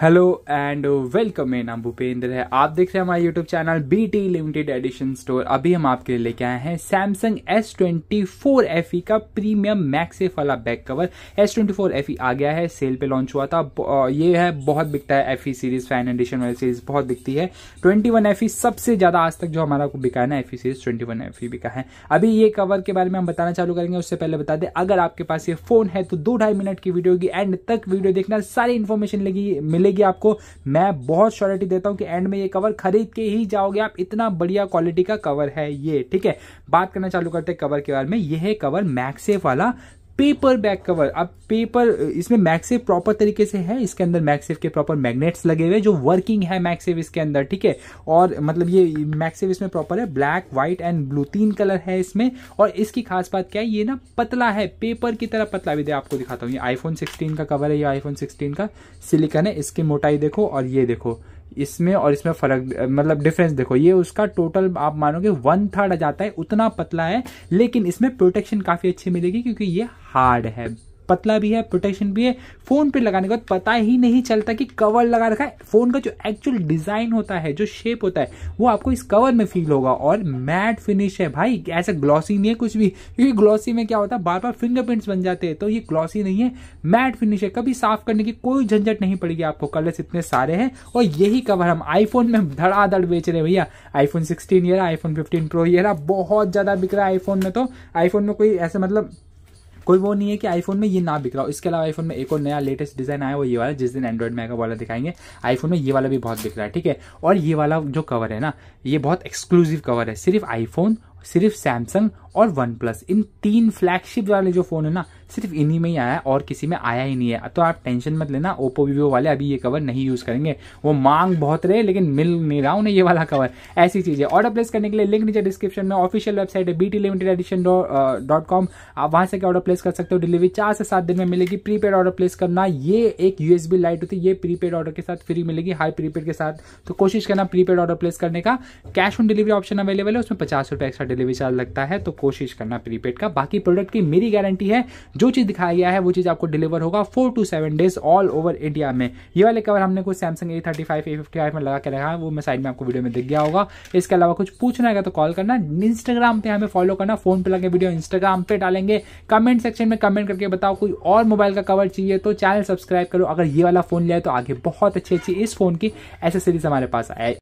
hello and welcome मेरा नाम भूपेंद्र है आप देख रहे हैं हमारे YouTube channel B T limited edition store अभी हम आपके लिए लेके आए हैं Samsung S twenty four F E का प्रीमियम मैक्सेफ वाला back cover S twenty four F E आ गया है सेल पे लॉन्च हुआ था ये है बहुत बिकता है F E series fan edition वाली सीरीज बहुत बिकती है ट्वेंटी वन एफ ई सबसे ज़्यादा आज तक जो हमारा को बिका है ना F E series twenty one F E बिका है अभी ये कवर के बारे में हम बताना चालू करेंगे उससे पहले बता दें अगर आपके पास ये फोन है तो दो ढाई मिनट की वीडियो होगी एंड तक वीडियो देखना सारी इन्फॉर्मेशन लगी मिल मिलेगी आपको मैं बहुत श्योरिटी देता हूं कि एंड में ये कवर खरीद के ही जाओगे आप इतना बढ़िया क्वालिटी का कवर है ये ठीक है बात करना चालू करते कवर के बारे में यह है कवर मैक्सेफ वाला पेपर बैक कवर अब पेपर इसमें मैक्सेव प्रॉपर तरीके से है इसके अंदर मैक्सेव के प्रॉपर मैग्नेट्स लगे हुए जो वर्किंग है मैक्सेव इसके अंदर ठीक है और मतलब ये मैक्सेव इसमें प्रॉपर है ब्लैक व्हाइट एंड ब्लू तीन कलर है इसमें और इसकी खास बात क्या है ये ना पतला है पेपर की तरह पतला भी दे आपको दिखाता हूँ ये आईफोन सिक्सटीन का कवर है ये आईफोन सिक्सटीन का सिलिकन है इसकी मोटाई देखो और ये देखो इसमें और इसमें फर्क मतलब डिफरेंस देखो ये उसका टोटल आप मानोगे वन थर्ड आ जाता है उतना पतला है लेकिन इसमें प्रोटेक्शन काफ़ी अच्छी मिलेगी क्योंकि ये हार्ड है पतला भी है प्रोटेक्शन भी है फोन पे लगाने के बाद पता ही नहीं चलता कि कवर लगा रखा है फोन का जो एक्चुअल डिजाइन होता है जो शेप होता है वो आपको इस कवर में फील होगा और मैट फिनिश है भाई ऐसा ग्लॉसी नहीं है कुछ भी क्योंकि ग्लॉसी में क्या होता है बार बार फिंगरप्रिंट्स बन जाते हैं तो ये ग्लॉसी नहीं है मैट फिनिश है कभी साफ करने की कोई झंझट नहीं पड़ेगी आपको कलर्स इतने सारे हैं और यही कवर हम आईफोन में धड़ाधड़ बेच रहे हैं भैया आईफोन सिक्सटीन ये रहा आईफोन फिफ्टीन प्रो ये रहा बहुत ज़्यादा बिक रहा है आईफोन में तो आईफोन में कोई ऐसे मतलब कोई वो नहीं है कि आईफोन में ये ना बिक रहा हो इसके अलावा आईफोन में एक और नया लेटेस्ट डिजाइन आया वो ये वाला जिस दिन एंड्रॉइड मेगा वाला दिखाएंगे आईफोन में ये वाला भी बहुत बिक रहा है ठीक है और ये वाला जो कवर है ना ये बहुत एक्सक्लूसिव कवर है सिर्फ आईफोन सिर्फ सैमसंग और वन प्लस इन तीन फ्लैगशिप वाले जो फोन है ना सिर्फ इन्हीं में ही आया और किसी में आया ही नहीं है तो आप टेंशन मत लेना ओप्पो वीवो वाले अभी ये कवर नहीं यूज करेंगे वो मांग बहुत रहे लेकिन मिल नहीं रहा उन्हें ये वाला कवर ऐसी चीज है ऑर्डर प्लेस करने के लिए लिंक नीचे डिस्क्रिप्शन में ऑफिशियल वेबसाइट है BT limited edition dot com आप वहां से ऑर्डर प्लेस कर सकते हो डिलीवरी चार से सात दिन में मिलेगी प्रीपेड ऑर्डर प्लेस करना ये एक यूएसबी लाइट होती है ये प्रीपेड ऑर्डर के साथ फ्री मिलेगी हाई प्रीपेड के साथ तो कोशिश करना प्रीपेड ऑर्डर प्लेस करने का cash on delivery option available है उसमें पचास रुपए एक्स्ट्रा डिलीवरी चार्ज लगता है तो कोशिश करना प्रीपेड का बाकी प्रोडक्ट की मेरी गारंटी है जो चीज़ दिखाया गया है वो चीज़ आपको डिलीवर होगा four to seven days all over India में ये वाले कवर हमने कुछ Samsung A thirty five A fifty five में लगा के रखा है वो मैं साइड में आपको वीडियो में दिख गया होगा इसके अलावा कुछ पूछना है तो कॉल करना इंस्टाग्राम पे हमें फॉलो करना फोन पे लगे वीडियो इंस्टाग्राम पे डालेंगे कमेंट सेक्शन में कमेंट करके बताओ कोई और मोबाइल का कवर चाहिए तो चैनल सब्सक्राइब करो अगर ये वाला फोन लिया तो आगे बहुत अच्छी अच्छी इस फोन की एसेसरीज हमारे पास आए